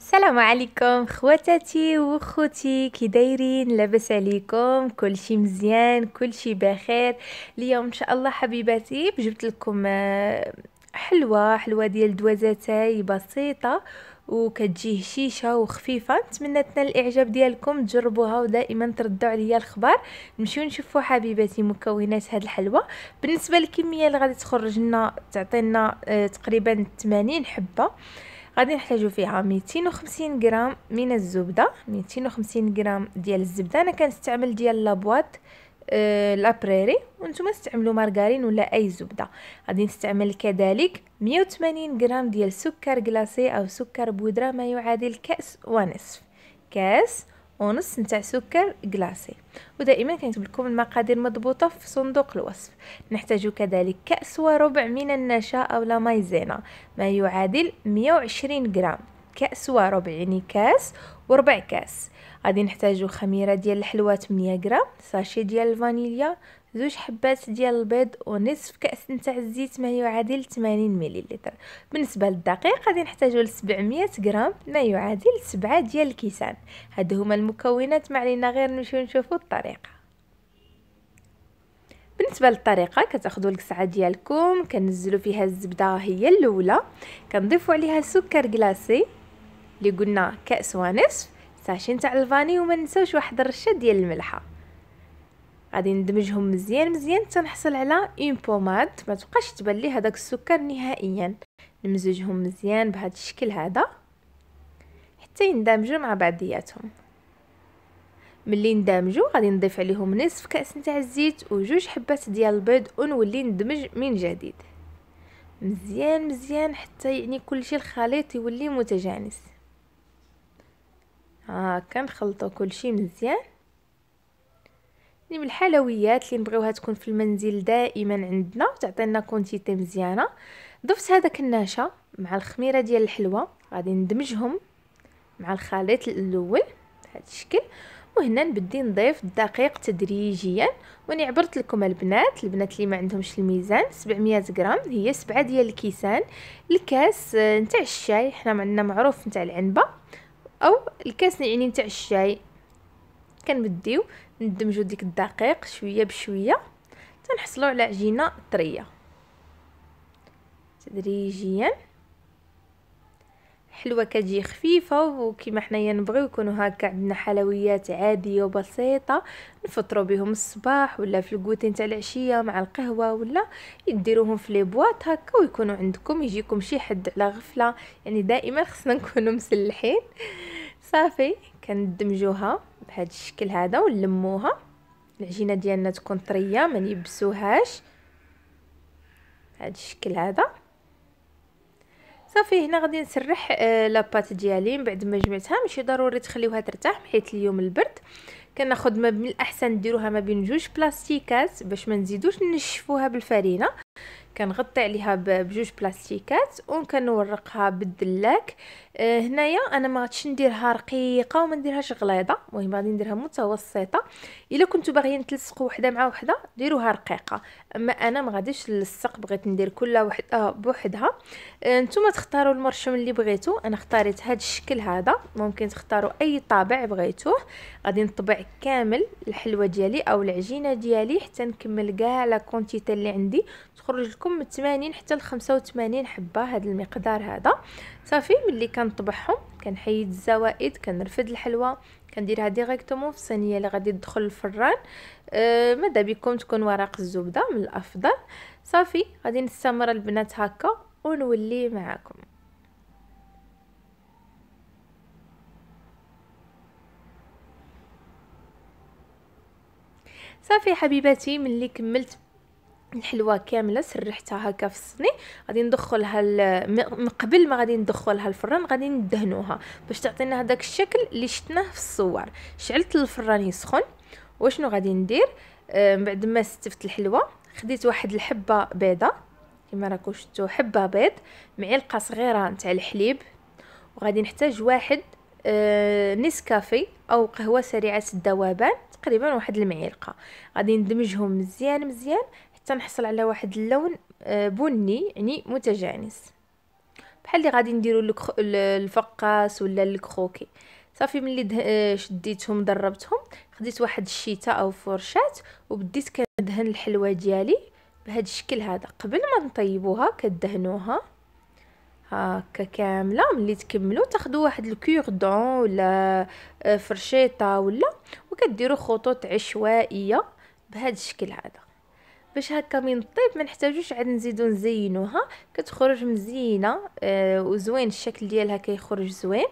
السلام عليكم خواتاتي وخوتي كي دايرين لاباس عليكم كلشي مزيان كلشي بخير اليوم ان شاء الله حبيباتي جبت لكم آه، حلوه حلوه ديال دوازاتاي بسيطه وكتجي هشيشه وخفيفه نتمنى تنال الاعجاب ديالكم تجربوها ودائما تردوا عليا الخبر نمشيو نشوفوا حبيباتي مكونات هاد الحلوه بالنسبه للكميه اللي غادي تخرج لنا تعطينا آه، تقريبا 80 حبه غادي نحتاجو فيها 250 غرام من الزبده 250 غرام ديال الزبده انا كنستعمل ديال لابواط أه لابريري وانتم استعملوا مارغارين ولا اي زبده غادي نستعمل كذلك 180 غرام ديال سكر كلاصي او سكر بودره ما يعادل كاس ونصف كاس ونص نتاع سكر كلاصي ودائما كنكتب لكم المقادير مضبوطه في صندوق الوصف نحتاج كذلك كاس وربع من النشا او لا مايزينا ما يعادل 120 غرام كاس وربع يعني كاس وربع كاس غادي نحتاجو خميره ديال الحلوات 100 غرام ساشي ديال الفانيليا زوج حبات ديال البيض ونصف كاس نتاع الزيت ما يعادل 80 مليلتر بالنسبه للدقيق غادي نحتاجو 700 غرام ما يعادل 7 ديال الكيسان هادو هما المكونات ما علينا غير نمشيو نشوفو الطريقه بالنسبه للطريقه كتاخذوا القصعه ديالكم كنزلوا فيها الزبده هي الاولى كنضيفوا عليها سكر كلاصي اللي قلنا كاس ونصف ساشين تاع الفاني وما ننساوش واحد الرشه ديال الملحه غادي ندمجهم مزيان مزيان حتى نحصل على اون بوماد ما تبقاش تبان لي هذاك السكر نهائيا نمزجهم مزيان بهذا الشكل هذا حتى يندمجوا مع بعضياتهم ملي ندمجوا غادي نضيف عليهم نصف كاس نتاع الزيت وجوج حبات ديال البيض ونولي ندمج من جديد مزيان مزيان حتى يعني كلشي الخليط يولي متجانس هاكا نخلطو كلشي مزيان يعني من الحلويات اللي نبغيوها تكون في المنزل دائما عندنا وتعطينا كونتيتي مزيانه ضفت هذاك النشا مع الخميره ديال الحلوه غادي ندمجهم مع الخليط الاول بهذا الشكل وهنا نبدي نضيف الدقيق تدريجيا واني عبرت لكم البنات البنات اللي ما عندهمش الميزان 700 غرام هي سبعة ديال الكيسان الكاس آه، نتاع الشاي حنا عندنا معروف نتاع العنبه او الكاس يعني نتاع الشاي كنبديو ندمجو ديك الدقيق شويه بشويه حتى نحصلو على عجينه طريه تدريجيا حلوه كتجي خفيفه وكما حنايا نبغيو يكونوا هكا عندنا حلويات عاديه وبسيطه نفطروا بهم الصباح ولا في الكوتين تاع العشيه مع القهوه ولا يديروهم في لي بواط هكا ويكونوا عندكم يجيكم شي حد على غفله يعني دائما خصنا نكونوا مسلحين صافي كندمجوها بهذا الشكل هذا ونلموها العجينه ديالنا تكون طريه ما نيبسوهاش بهذا الشكل هذا صافي هنا غادي نسرح آه، لاباط ديالي من بعد ما جمعتها ماشي ضروري تخليوها ترتاح حيت اليوم البرد كناخذ ما من الاحسن نديروها ما بين جوج بلاستيكات باش ما نزيدوش نشفوها بالفرينه كنغطي عليها بجوج بلاستيكات وكنورقها بالدلاك آه، هنايا انا ما غاديش نديرها رقيقه وما نديرهاش غليظه المهم غادي نديرها متوسطه الا كنتو باغيين تلصقوا وحده مع وحده ديروها رقيقه اما انا ما غاديش نلصق بغيت ندير كل وحده بوحدها آه، نتوما تختاروا المرشم اللي بغيتو انا اختاريت هذا الشكل هذا ممكن تختاروا اي طابع بغيتوه غادي نطبع كامل الحلوه ديالي او العجينه ديالي حتى نكمل كاع لا كونتيتي اللي عندي تخرج لكم لكم من 80 حتى ل 85 حبه هذا المقدار هذا صافي ملي كنطبعهم كنحيد الزوائد كنرفد الحلوى كنديرها ديريكتومون في الصينيه اللي غادي تدخل الفران أه ماذا بكم تكون ورق الزبده من الافضل صافي غادي نستمر البنات هكا ونولي معاكم صافي حبيباتي ملي كملت الحلوه كامله سرحتها هكا في الصني غادي ندخلها من قبل ما غادي ندخلها الفران غادي ندهنوها باش تعطينا هذاك الشكل اللي شفناه في الصور شعلت الفران يسخن وشنو غادي ندير آه بعد ما ستفت الحلوه خديت واحد الحبه بيضه كما راكم شفتوا حبه بيض معلقه صغيره نتاع الحليب وغادي نحتاج واحد آه نسكافي او قهوه سريعه الذوبان تقريبا واحد المعلقه غادي ندمجهم مزيان مزيان تنحصل على واحد اللون آه، بني يعني متجانس بحال اللي غادي نديرو الفقاس ولا الكروكي صافي ملي آه، شديتهم ضربتهم خديت واحد الشيتا او فرشات وبديت كندهن الحلوه ديالي بهذا الشكل هذا قبل ما نطيبوها كدهنوها هكا كامله ملي تكملوا تاخذوا واحد دون ولا آه، فرشيطه ولا وكديروا خطوط عشوائيه بهذا الشكل هذا باش هكا من الطيب ما نحتاجوش عاد نزيدو نزينوها كتخرج مزينه آه وزوين الشكل ديالها كيخرج زوين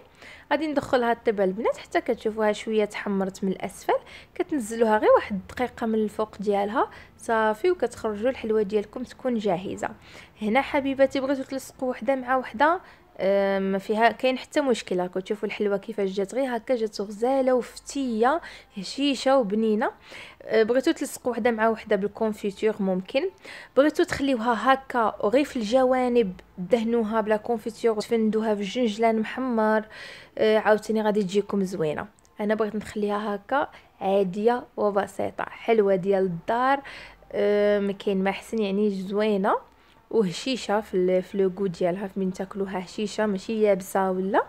غادي ندخلها الطيب البنات حتى كتشوفوها شويه تحمرت من الاسفل كتنزلوها غير واحد الدقيقه من الفوق ديالها صافي وكتخرجوا الحلوه ديالكم تكون جاهزه هنا حبيباتي بغيتو تلصقوا وحده مع وحده ما فيها كاين حتى مشكل راكو تشوفوا الحلوه كيفاش جات غير هكا جات غزاله وفتيه هشيشه وبنينه أه، بغيتو تلصقوا وحده مع وحده بالكونفيتور ممكن بغيتو تخليوها هكا غير في الجوانب دهنوها بلا كونفيتور تفندوها في الجنجلان محمر أه، عاوتاني غادي تجيكم زوينه انا بغيت نخليها هكا عاديه وبسيطه حلوه ديال الدار أه، ما كاين ما احسن يعني زوينه وهشيشه في لو كو ديالها فمن تاكلوها هشيشه ماشي يابسه ولا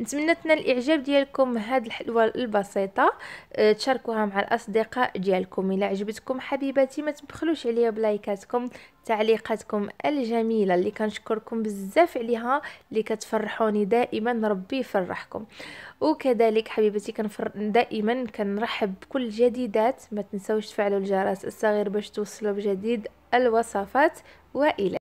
نتمنى تنال الاعجاب ديالكم هاد الحلوه البسيطه أه، تشاركوها مع الاصدقاء ديالكم الا عجبتكم حبيباتي ما تبخلوش عليا بلايكاتكم تعليقاتكم الجميله اللي كنشكركم بزاف عليها اللي كتفرحوني دائما ربي يفرحكم وكذلك حبيبتي كنفر دائما كنرحب بكل الجديدات ما تنساوش تفعلوا الجرس الصغير باش توصلوا بجديد الوصفات والى